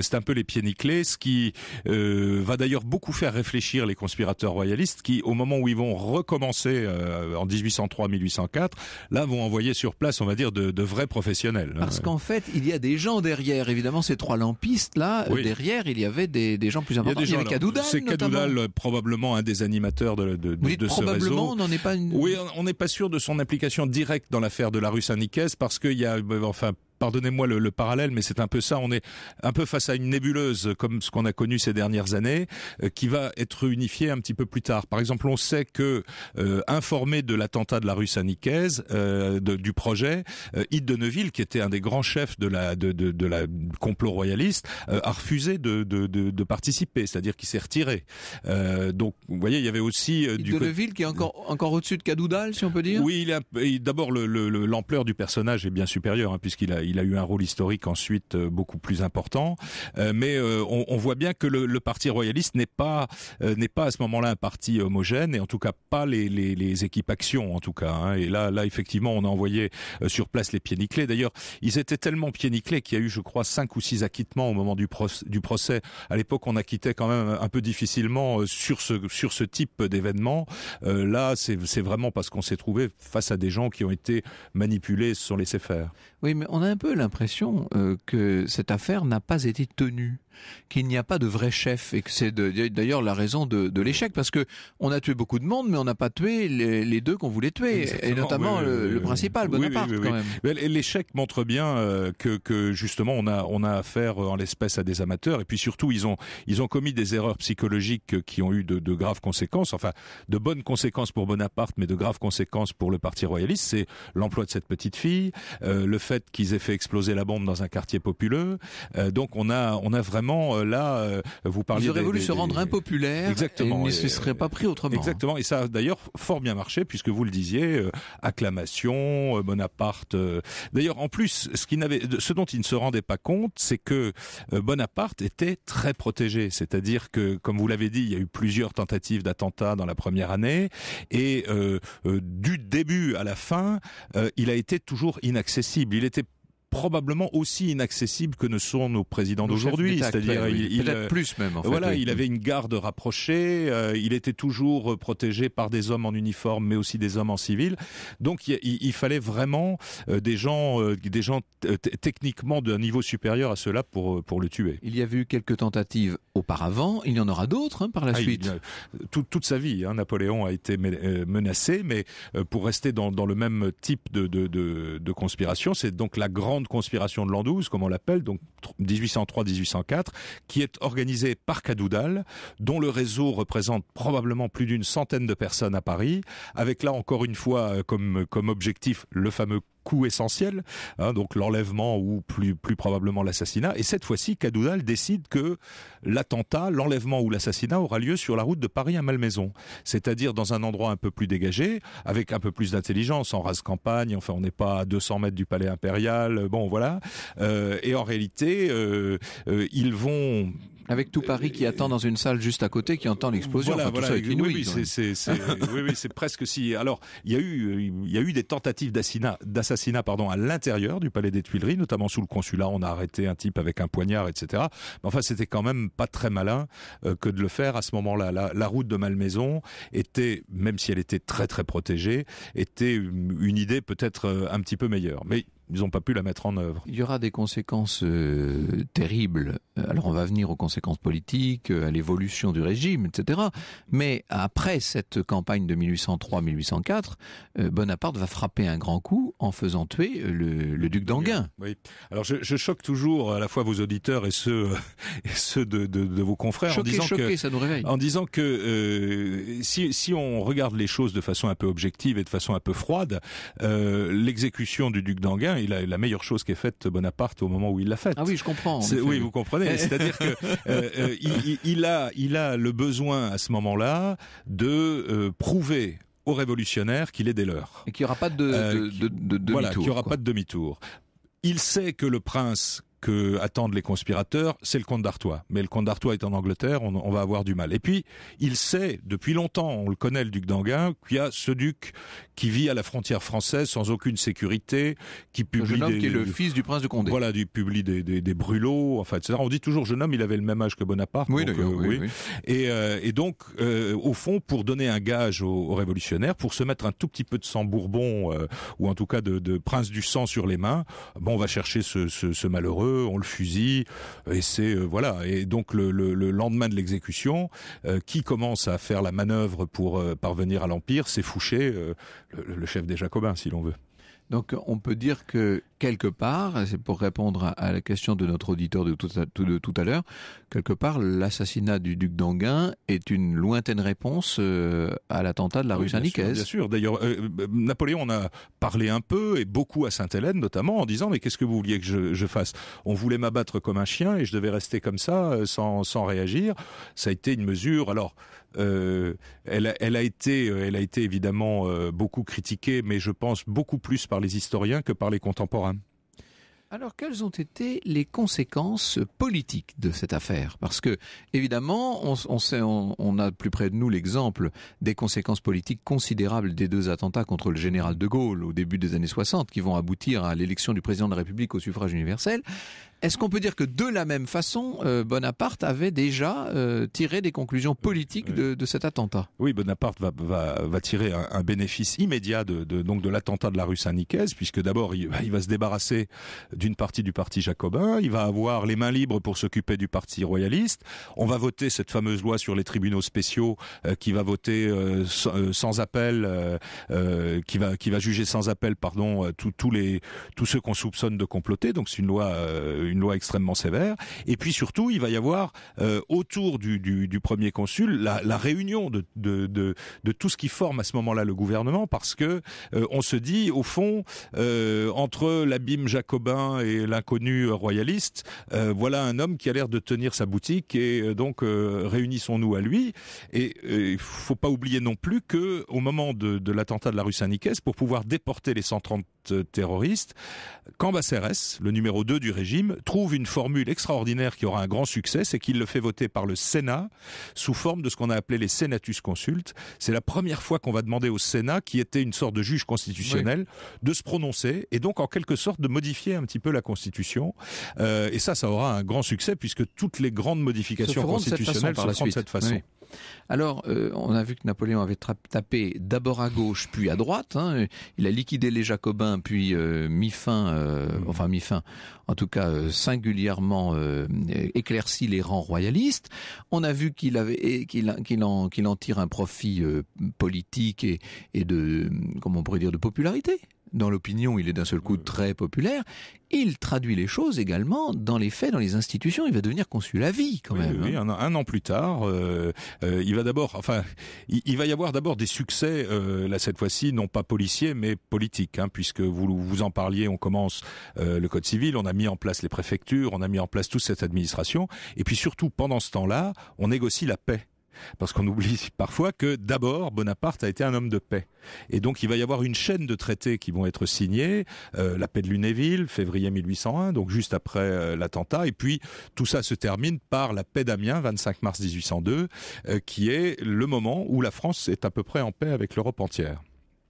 C'est un peu les pieds nickelés, ce qui va d'ailleurs beaucoup faire réfléchir les conspirateurs royalistes qui, au moment où ils vont recommencer en 1820 1803, 1804, là vont envoyer sur place, on va dire, de, vrais professionnels. Hein. Parce qu'en fait, il y a des gens derrière. Évidemment, ces trois lampistes là, euh, derrière, il y avait des, gens plus importants. Il y, C'est Cadoudal, euh, probablement un des animateurs de, de, Vous ce probablement, on n'en est pas. Oui, on n'est pas sûr de son implication directe dans l'affaire de la rue Saint-Nicaise parce qu'il y a, euh, enfin, pardonnez-moi le, parallèle, mais c'est un peu ça. On est un peu face à une nébuleuse comme ce qu'on a connu ces dernières années, euh, qui va être unifiée un petit peu plus tard. Par exemple, on sait que euh, informé de l'attentat de la rue saint euh, du projet, Yves de Neuville, qui était un des grands chefs de la de, la complot royaliste, a refusé de, de, de participer, c'est-à-dire qu'il s'est retiré. donc, vous voyez, il y avait aussi Yves de Neuville qui est encore encore au-dessus de Cadoudal, si on peut dire. Oui, d'abord l'ampleur le, du personnage est bien supérieure, hein, puisqu'il a il a eu un rôle historique ensuite euh, beaucoup plus important. Euh, mais euh, on, voit bien que le, parti royaliste n'est pas n'est pas à ce moment-là un parti homogène et en tout cas pas les, équipes actions en tout cas. Hein. Et là là effectivement on a envoyé sur place les pieds nickelés. D'ailleurs ils étaient tellement pieds nickelés qu'il y a eu je crois cinq ou six acquittements au moment du, procès. Du procès. À l'époque on acquittait quand même un peu difficilement sur ce sur ce type d'événement. là c'est vraiment parce qu'on s'est trouvé face à des gens qui ont été manipulés, se sont laissés faire. Oui mais on a peu l'impression euh, que cette affaire n'a pas été tenue qu'il n'y a pas de vrai chef et que c'est d'ailleurs la raison de, l'échec parce que on a tué beaucoup de monde mais on n'a pas tué les, deux qu'on voulait tuer et notamment le, principal Bonaparte L'échec montre bien euh, que, justement on a on a affaire euh, en l'espèce à des amateurs et puis surtout ils ont ils ont commis des erreurs psychologiques qui ont eu de, graves conséquences enfin de bonnes conséquences pour Bonaparte mais de graves conséquences pour le parti royaliste c'est l'emploi de cette petite fille euh, le fait qu'ils aient fait exploser la bombe dans un quartier populeux donc on a on a vraiment il euh, là, euh, vous parliez. voulu se rendre impopulaire. Exactement. Et, mais ce serait pas pris autrement. Exactement. Et ça a d'ailleurs fort bien marché puisque vous le disiez, euh, acclamation, Bonaparte. D'ailleurs, en plus, ce qui n'avait, ce dont il ne se rendait pas compte, c'est que Bonaparte était très protégé. C'est-à-dire que, comme vous l'avez dit, il y a eu plusieurs tentatives d'attentats dans la première année et du début à la fin, il a été toujours inaccessible. Il était probablement aussi inaccessible que ne sont nos présidents d'aujourd'hui. C'est-à-dire, il, plus même. voilà, il avait une garde rapprochée. Euh, il était toujours euh, protégé par des hommes en uniforme, mais aussi des hommes en civil. Donc, il, fallait vraiment euh, des gens, des gens techniquement d'un niveau supérieur à cela pour pour le tuer. Il y avait eu quelques tentatives auparavant. Il y en aura d'autres hein, par la ah, suite. toute, toute sa vie, hein, Napoléon a été menacé, mais pour rester dans, le même type de, de conspiration, c'est donc la grande de conspiration de l'an land12 comme on l'appelle, donc 1803-1804, qui est organisée par Cadoudal, dont le réseau représente probablement plus d'une centaine de personnes à Paris, avec là encore une fois euh, comme, euh, comme objectif le fameux coup essentiel, hein, donc l'enlèvement ou plus, plus probablement l'assassinat. Et cette fois-ci, Cadoudal décide que l'attentat, l'enlèvement ou l'assassinat aura lieu sur la route de Paris à Malmaison, c'est-à-dire dans un endroit un peu plus dégagé, avec un peu plus d'intelligence, en rase campagne, enfin on n'est pas à 200 mètres du palais impérial, bon voilà. Euh, et en réalité, euh, euh, ils vont avec tout Paris qui attend dans une salle juste à côté, qui entend l'explosion. Voilà, oui, c'est, [LAUGHS] oui, oui, c'est presque si. Alors, il y a eu, des tentatives d'assassinat, pardon, à l'intérieur du palais des Tuileries, notamment sous le consulat. On a arrêté un type avec un poignard, etc. Mais enfin, c'était quand même pas très malin euh, que de le faire à ce moment-là. La, route de Malmaison était, même si elle était très très protégée, était une, une idée peut-être euh, un petit peu meilleure. Mais ils n'ont pas pu la mettre en œuvre. Il y aura des conséquences euh, terribles. Euh, alors on va venir aux conséquences politiques, euh, à l'évolution du régime, etc. Mais après cette campagne de 1803-1804, Bonaparte va frapper un grand coup en faisant tuer le, duc d'Anguin. Oui. Alors je, choque toujours à la fois vos auditeurs et ceux, [LAUGHS] ceux de, vos confrères en disant que en disant que si, si on regarde les choses de façon un peu objective et de façon un peu froide, l'exécution du duc d'Anguin il a la meilleure chose qui est faite Bonaparte au moment où il l'a faite. Ah oui, je comprends. Oui, vous comprenez. [LAUGHS] C'est-à-dire que euh, euh, il, a, il a le besoin à ce moment-là de euh, prouver aux révolutionnaires qu'il est des leurs. Et qu'il n'y aura pas de, demi Voilà, qu'il n'y aura pas de demi-tour. Il sait que le prince que attendent les conspirateurs, c'est le comte d'Artois. Mais le comte d'Artois est en Angleterre, on, va avoir du mal. Et puis, il sait, depuis longtemps, on le connaît, le duc d'Anguin, qu'il y a ce duc qui vit à la frontière française sans aucune sécurité, qui publie... Le des, le fils du prince de Condé. Voilà, du publie des, des, brûlots, enfin, etc. On dit toujours jeune homme, il avait le même âge que Bonaparte. Oui, donc, euh, oui, oui. Et, euh, donc, euh, au fond, pour donner un gage aux, révolutionnaires, pour se mettre un tout petit peu de sang bourbon, ou en tout cas de, prince du sang sur les mains, bon, on va chercher ce malheureux on le fusille, et c'est euh, voilà. Et donc le, lendemain de l'exécution, euh, qui commence à faire la manœuvre pour euh, parvenir à l'empire, c'est Fouché, le chef des Jacobins, si l'on veut. Donc on peut dire que quelque part, c'est pour répondre à la question de notre auditeur de tout à, l'heure, quelque part l'assassinat du duc d'Anguin est une lointaine réponse euh, à l'attentat de la rue saint Bien sûr, d'ailleurs euh, euh, Napoléon en a parlé un peu et beaucoup à Sainte-Hélène notamment en disant mais qu'est-ce que vous vouliez que je, fasse On voulait m'abattre comme un chien et je devais rester comme ça sans, sans réagir. Ça a été une mesure alors euh, elle, a été, euh, elle a été évidemment euh, beaucoup critiquée, mais je pense beaucoup plus par les historiens que par les contemporains. Alors, quelles ont été les conséquences politiques de cette affaire Parce que, évidemment, on, on, a plus près de nous l'exemple des conséquences politiques considérables des deux attentats contre le général de Gaulle au début des années 60, qui vont aboutir à l'élection du président de la République au suffrage universel. Est-ce qu'on peut dire que de la même façon, euh, Bonaparte avait déjà euh, tiré des conclusions politiques de, cet attentat Oui, Bonaparte va, tirer un, bénéfice immédiat de, de l'attentat de la rue Saint-Nicaise, puisque d'abord il, va se débarrasser d'une partie du parti jacobin, il va avoir les mains libres pour s'occuper du parti royaliste. On va voter cette fameuse loi sur les tribunaux spéciaux euh, qui va voter sans, appel, qui va juger sans appel, pardon, tous tous ceux qu'on soupçonne de comploter. Donc c'est une loi une loi extrêmement sévère. Et puis surtout, il va y avoir euh, autour du, premier consul la, réunion de, de, tout ce qui forme à ce moment-là le gouvernement, parce que euh, on se dit, au fond, euh, entre l'abîme jacobin et l'inconnu royaliste, voilà un homme qui a l'air de tenir sa boutique, et donc réunissons-nous à lui. Et il faut pas oublier non plus que au moment de, l'attentat de la rue saint pour pouvoir déporter les 130 euh, terroriste, quand le numéro 2 du régime, trouve une formule extraordinaire qui aura un grand succès, c'est qu'il le fait voter par le Sénat sous forme de ce qu'on a appelé les Senatus Consultes. C'est la première fois qu'on va demander au Sénat, qui était une sorte de juge constitutionnel, de se prononcer et donc en quelque sorte de modifier un petit peu la Constitution. Euh, et ça, ça aura un grand succès puisque toutes les grandes modifications constitutionnelles se feront de cette façon. Alors, euh, on a vu que Napoléon avait tapé d'abord à gauche, puis à droite. Hein, il a liquidé les Jacobins, puis euh, mis fin, euh, mmh. enfin mis fin, en tout cas singulièrement éclairci les rangs royalistes. On a vu qu'il avait en en tire un profit politique et, et de comment on pourrait dire de popularité dans l'opinion, il est d'un seul coup très populaire. Il traduit les choses également dans les faits, dans les institutions. Il va devenir consul la vie, quand même. Oui, hein. un, an plus tard, euh, euh, il va d'abord, enfin, il, va y avoir d'abord des succès euh, là cette fois-ci, non pas policiers mais politiques, hein, puisque vous vous en parliez. On commence le code civil, on a mis en place les préfectures, on a mis en place toute cette administration, et puis surtout pendant ce temps-là, on négocie la paix. Parce qu'on oublie [LAUGHS] parfois que d'abord Bonaparte a été un homme de paix. Et donc il va y avoir une chaîne de traités qui vont être signés, euh, la paix de Lunéville, février 1801, donc juste après euh, l'attentat, et puis tout ça se termine par la paix d'Amiens, 25 mars 1802, euh, qui est le moment où la France est à peu près en paix avec l'Europe entière.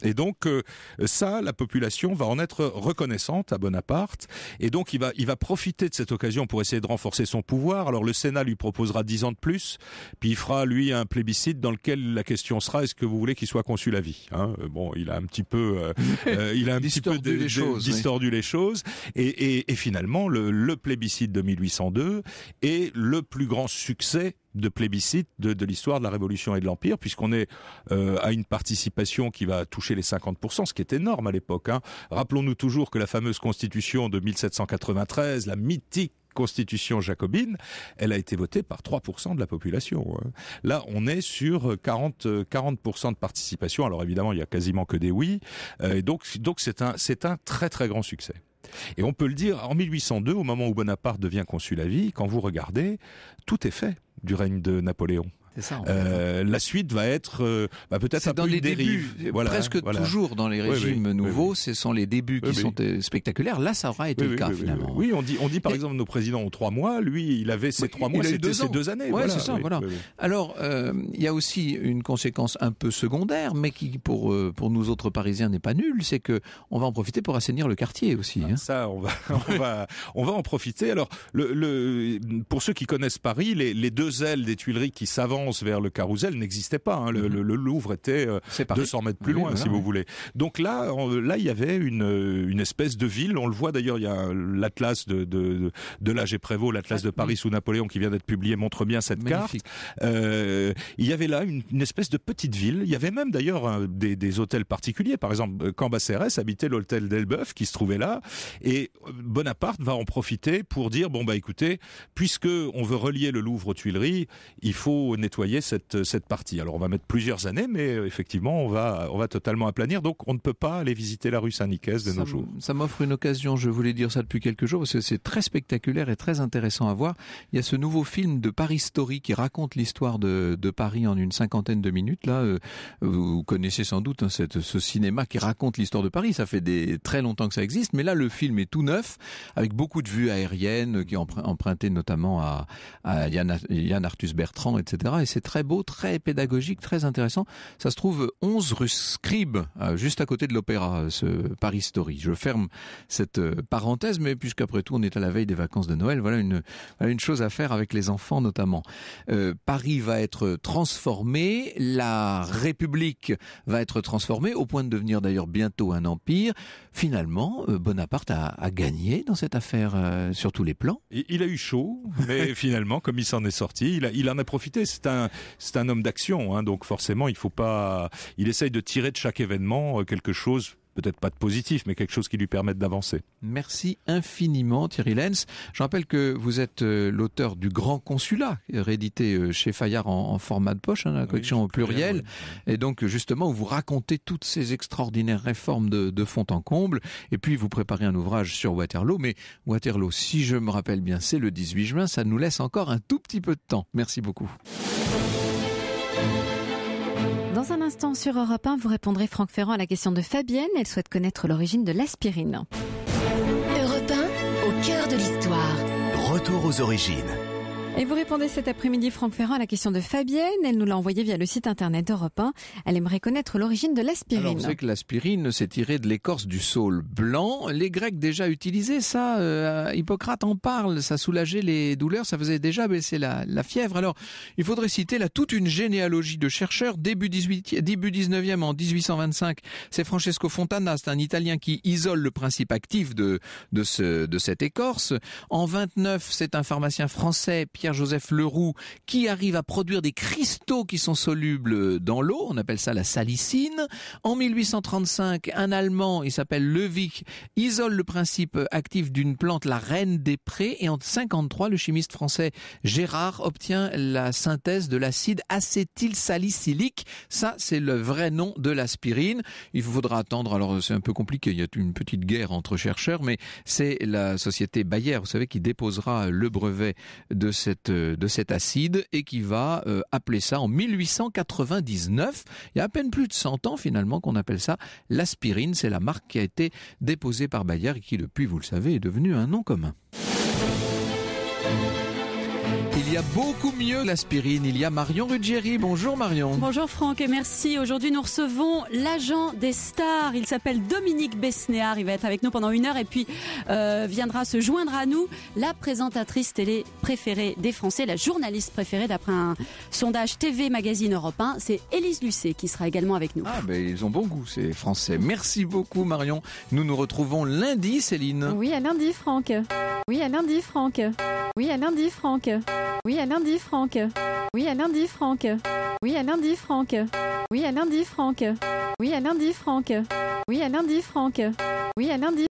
Et donc euh, ça, la population va en être reconnaissante à Bonaparte. Et donc il va, il va profiter de cette occasion pour essayer de renforcer son pouvoir. Alors le Sénat lui proposera dix ans de plus, puis il fera lui un plébiscite dans lequel la question sera est-ce que vous voulez qu'il soit conçu la vie hein euh, Bon, il a un petit peu, euh, [LAUGHS] il a un petit peu distordu les choses. Et, finalement, le, le plébiscite de 1802 est le plus grand succès de plébiscite de, l'histoire de la Révolution et de l'Empire, puisqu'on est euh, à une participation qui va toucher les 50%, ce qui est énorme à l'époque. Hein. Rappelons-nous toujours que la fameuse Constitution de 1793, la mythique constitution jacobine, elle a été votée par 3% de la population. Hein. Là, on est sur 40 euh, 40% euh, de participation. Alors évidemment, il y a quasiment que des oui. Et donc donc c'est un c'est un très très grand succès. Et on peut le dire, en 1802, au moment où Bonaparte devient consul à vie, quand vous regardez, tout est fait du règne de Napoléon. Ça, euh, hein. la suite va être euh, bah, peut-être un peu les une dérive. Débuts, voilà, presque toujours dans les régimes nouveaux, ce sont les débuts qui sont euh, spectaculaires. Là, ça aura été le cas finalement. Oui, on dit, on dit par exemple nos présidents ont trois mois. Lui, il avait ses trois mois, c'était ses deux années. c'est ça. Alors, il y a aussi une conséquence un peu secondaire, mais qui pour pour nous autres Parisiens n'est pas nulle, c'est que on va en profiter pour assainir le quartier aussi. Ah, hein. Ça, on va [LAUGHS] on va on va en profiter. Alors, le, pour ceux qui connaissent Paris, les, les deux ailes des Tuileries qui s'avancent vers le carrousel n'existait pas. Hein. Mhm. Le, Louvre était 200 euh, mètres plus loin, si vous voulez. Donc là, là, il y avait euh, une, espèce de ville. On le voit d'ailleurs, il y a l'atlas de, de, de prévôt, l'atlas ah, de Paris sous Napoléon qui vient d'être publié, montre bien cette carte. Euh, il y avait là une, espèce de petite ville. Il y avait même d'ailleurs des, hôtels particuliers. Par exemple, Cambacérès habitait l'hôtel d'Elbeuf qui se trouvait là. Et Bonaparte va en profiter pour dire, bon bah écoutez, puisque on veut relier le Louvre aux Tuileries, il faut nettoyer cette, cette partie. Alors on va mettre plusieurs années, mais euh, effectivement on va, on va totalement aplanir, donc on ne peut pas aller visiter la rue Saint-Nicaise de nos jours. Ça m'offre une occasion, je voulais dire ça depuis quelques jours, parce que c'est très spectaculaire et très intéressant à voir. Il y a ce nouveau film de Paris Story qui raconte l'histoire de, Paris en une cinquantaine de minutes. Là, euh, vous connaissez sans doute hein, cette, ce cinéma qui raconte l'histoire de Paris, ça fait des, très longtemps que ça existe, mais là le film est tout neuf, avec beaucoup de vues aériennes qui ont emprunté notamment à, Yann, Yann Arthus Bertrand, etc. Et c'est très beau, très pédagogique, très intéressant. Ça se trouve 11 rue Scribe, euh, juste à côté de l'opéra, euh, ce Paris Story. Je ferme cette euh, parenthèse, mais puisqu'après tout, on est à la veille des vacances de Noël, voilà une, une chose à faire avec les enfants notamment. Paris va être transformé, la République va être transformée, au point de devenir d'ailleurs bientôt un empire. Finalement, Bonaparte a, gagné dans cette affaire sur tous les plans. Il, a eu chaud, mais [LAUGHS] finalement, comme il s'en est sorti, il, il en a profité. C'est c'est un homme d'action, hein, donc forcément, il faut pas. Il essaye de tirer de chaque événement euh, quelque chose peut-être pas de positif, mais quelque chose qui lui permette d'avancer. Merci infiniment Thierry Lenz. Je rappelle que vous êtes euh, l'auteur du Grand Consulat, réédité euh, chez Fayard en, format de poche, dans hein, la collection au pluriel, et donc justement vous racontez toutes ces extraordinaires réformes de, de fond en comble, et puis vous préparez un ouvrage sur Waterloo, mais Waterloo, si je me rappelle bien, c'est le 18 juin, ça nous laisse encore un tout petit peu de temps. Merci beaucoup. Dans un instant sur Europe 1, vous répondrez Franck Ferrand à la question de Fabienne. Elle souhaite connaître l'origine de l'aspirine. Europe 1, au cœur de l'histoire. Retour aux origines. Et vous répondez cet après-midi, Franck Ferrand, à la question de Fabienne. Elle nous l'a envoyée via le site internet d'Europe 1. Elle aimerait connaître l'origine de l'aspirine. Alors, vous savez que l'aspirine s'est tirée de l'écorce du saule blanc. Les Grecs déjà utilisaient ça. Euh, Hippocrate en parle. Ça soulageait les douleurs. Ça faisait déjà baisser la, la fièvre. Alors, il faudrait citer là toute une généalogie de chercheurs. Début, 18, début 19e, en 1825, c'est Francesco Fontana. C'est un Italien qui isole le principe actif de, de, ce, de cette écorce. En 29, c'est un pharmacien français, Pierre-Joseph Leroux, qui arrive à produire des cristaux qui sont solubles dans l'eau. On appelle ça la salicine. En 1835, un Allemand, il s'appelle Levick, isole le principe actif d'une plante, la reine des prés. Et en 1953, le chimiste français Gérard obtient la synthèse de l'acide acétylsalicylique. Ça, c'est le vrai nom de l'aspirine. Il faudra attendre. Alors, c'est un peu compliqué. Il y a une petite guerre entre chercheurs, mais c'est la société Bayer, vous savez, qui déposera le brevet de cette euh, de cet acide et qui va euh, appeler ça en 1899, il y a à peine plus de 100 ans finalement qu'on appelle ça l'aspirine. C'est la marque qui a été déposée par Bayer et qui depuis, vous le savez, est devenue un nom commun. Il y a beaucoup mieux l'aspirine. Il y a Marion Ruggieri. Bonjour Marion. Bonjour Franck et merci. Aujourd'hui nous recevons l'agent des stars. Il s'appelle Dominique Besnéard. Il va être avec nous pendant une heure et puis euh, viendra se joindre à nous la présentatrice télé préférée des Français, la journaliste préférée d'après un sondage TV Magazine Europe 1. C'est Élise Lucet qui sera également avec nous. Ah ben ils ont bon goût ces Français. Merci beaucoup Marion. Nous nous retrouvons lundi Céline. Oui à lundi Franck. Oui à lundi Franck. Oui à lundi Franck. Oui, à lundi, Franck. Oui, à lundi, Franck. Oui, à lundi, Franck. Oui, à lundi, Franck. Oui, à lundi, Franck. Oui, à lundi, Franck. Oui, à lundi.